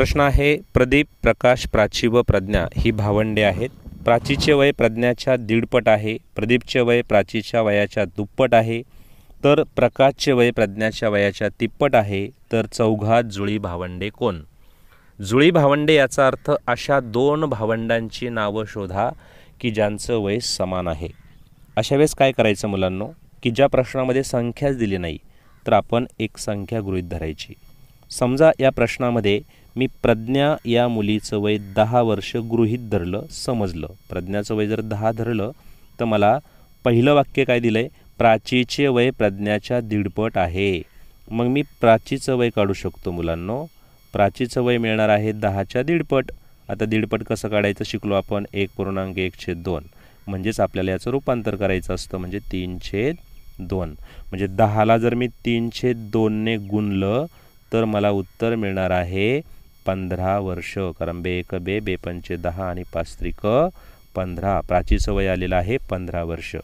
प्रश्न आहे प्रदीप प्रकाश प्राची व प्रज्ञा ही भावंडे आहेत प्राचीचे वय प्रज्ञाच्या दीडपट आहे प्रदीपचे वय प्राचीच्या वयाच्या दुप्पट आहे तर प्रकाशचे वय प्रज्ञाच्या वयाच्या तिप्पट आहे तर चौघात जुळी भावंडे कोण जुळी भावंडे याचा अर्थ अशा दोन भावंडांची नावं शोधा की ज्यांचं वय समान आहे अशा वेळेस काय करायचं मुलांनो की ज्या प्रश्नामध्ये संख्याच दिली नाही तर आपण एक संख्या गृहीत धरायची समजा या प्रश्नामध्ये मी प्रज्ञा या मुलीचं वय दहा वर्ष गृहीत धरलं समजलं प्रज्ञाचं वय जर दहा धरलं तर मला पहिलं वाक्य काय दिलं आहे प्राचीचे वय प्रज्ञाच्या दीडपट आहे मग मी प्राचीचं वय काढू शकतो मुलांनो प्राचीचं वय मिळणार आहे दहाच्या दीडपट आता दीडपट कसं काढायचं शिकलो आपण एक पूर्णांक एक छेद दोन म्हणजेच आपल्याला याचं रूपांतर करायचं असतं म्हणजे तीन छेद दोन म्हणजे दहाला जर मी तीन छेद दोनने गुणलं तर मला उत्तर मिळणार आहे पंधरा वर्ष कारण बे एक बे बे दहा आणि पाच त्रिक पंधरा प्राचीचं वय आलेला आहे पंधरा वर्ष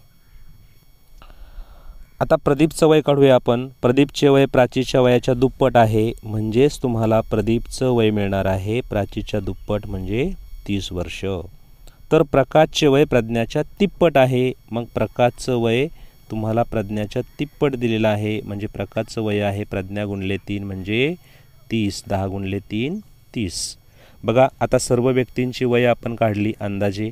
आता प्रदीपचं वय काढूया आपण प्रदीपचे वय प्राचीच्या वयाच्या दुप्पट आहे म्हणजेच तुम्हाला प्रदीपचं वय मिळणार आहे प्राचीच्या दुप्पट म्हणजे तीस वर्ष तर प्रकाशचे वय प्रज्ञाच्या तिप्पट आहे मग प्रकाशचं वय तुम्हाला प्रज्ञाच्या तिप्पट दिलेलं आहे म्हणजे प्रकाशचं वय आहे प्रज्ञा गुणले तीन म्हणजे तीस दहा गुणले तीन तीस बघा आता सर्व व्यक्तींची वय आपण काढली अंदाजे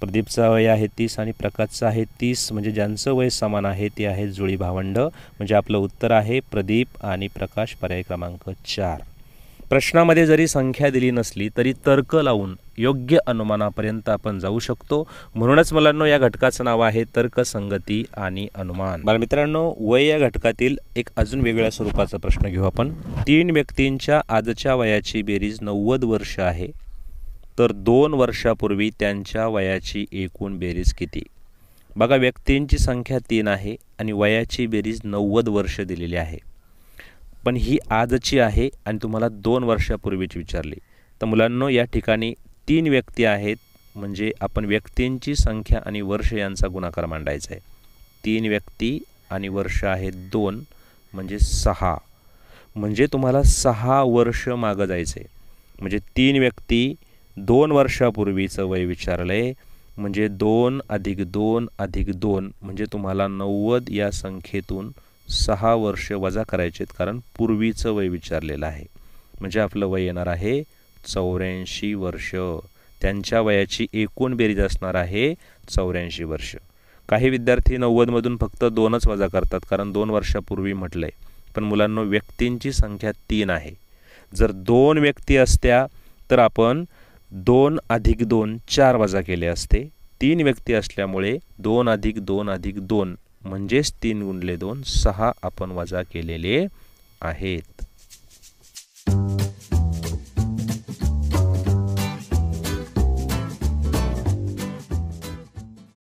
प्रदीपचा वय आहे तीस आणि प्रकाशचं आहे तीस म्हणजे ज्यांचं वय समान आहे ते आहे जुळी भावंड म्हणजे आपलं उत्तर आहे प्रदीप आणि प्रकाश पर्याय क्रमांक चार प्रश्नामध्ये जरी संख्या दिली नसली तरी तर्क लावून योग्य अनुमानापर्यंत आपण जाऊ शकतो म्हणूनच मुलांनो या घटकाचं नाव आहे तर्कसंगती आणि अनुमान मला मित्रांनो वय या घटकातील एक अजून वेगळ्या स्वरूपाचा प्रश्न घेऊ आपण तीन व्यक्तींच्या आजच्या वयाची बेरीज नव्वद वर्ष आहे तर दोन वर्षापूर्वी त्यांच्या वयाची एकूण बेरीज किती बघा व्यक्तींची संख्या तीन आहे आणि वयाची बेरीज नव्वद वर्ष दिलेली आहे पण ही आजची आहे आणि तुम्हाला दोन वर्षापूर्वीची विचारली तर मुलांनो या ठिकाणी तीन व्यक्ती आहेत म्हणजे आपण व्यक्तींची संख्या आणि वर्ष यांचा गुणाकार मांडायचा आहे तीन व्यक्ती आणि वर्ष आहेत दोन म्हणजे सहा म्हणजे तुम्हाला सहा वर्ष मागं जायचं आहे म्हणजे तीन व्यक्ती दोन वर्षापूर्वीचं वय विचारलं आहे म्हणजे दोन अधिक दोन अधिक दोन म्हणजे तुम्हाला नव्वद या संख्येतून सहा वर्ष वजा करायचे आहेत कारण पूर्वीचं वय विचारलेलं आहे म्हणजे आपलं वय येणार आहे चौऱ्याऐंशी वर्ष त्यांच्या वयाची एकूण बेरीज असणार आहे चौऱ्याऐंशी वर्ष काही विद्यार्थी नव्वदमधून फक्त दोनच वजा करतात कारण दोन वर्षापूर्वी म्हटलं आहे पण मुलांना व्यक्तींची संख्या तीन आहे जर दोन व्यक्ती असत्या तर आपण दोन अधिक दोन चार वजा केले असते तीन व्यक्ती असल्यामुळे दोन अधिक दोन अधिक दोन म्हणजेच तीन गुणले दोन सहा आपण वजा केलेले आहेत